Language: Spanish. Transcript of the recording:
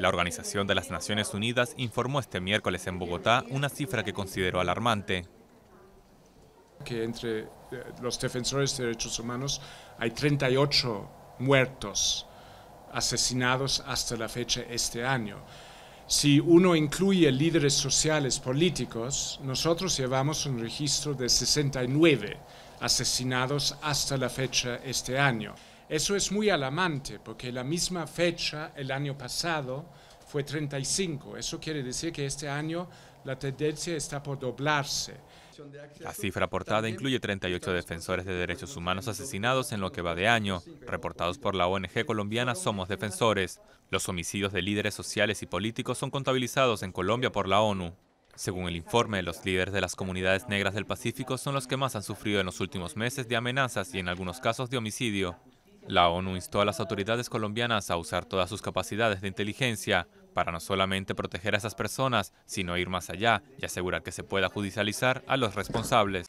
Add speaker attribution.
Speaker 1: La Organización de las Naciones Unidas informó este miércoles en Bogotá una cifra que consideró alarmante. Que entre
Speaker 2: eh, los defensores de derechos humanos hay 38 muertos asesinados hasta la fecha este año. Si uno incluye líderes sociales políticos, nosotros llevamos un registro de 69 asesinados hasta la fecha este año. Eso es muy alarmante porque la misma fecha el año pasado fue 35. Eso quiere decir que este año la tendencia está por doblarse.
Speaker 1: La cifra aportada incluye 38 defensores de derechos humanos asesinados en lo que va de año, reportados por la ONG colombiana Somos Defensores. Los homicidios de líderes sociales y políticos son contabilizados en Colombia por la ONU. Según el informe, los líderes de las comunidades negras del Pacífico son los que más han sufrido en los últimos meses de amenazas y en algunos casos de homicidio. La ONU instó a las autoridades colombianas a usar todas sus capacidades de inteligencia para no solamente proteger a esas personas, sino ir más allá y asegurar que se pueda judicializar a los responsables.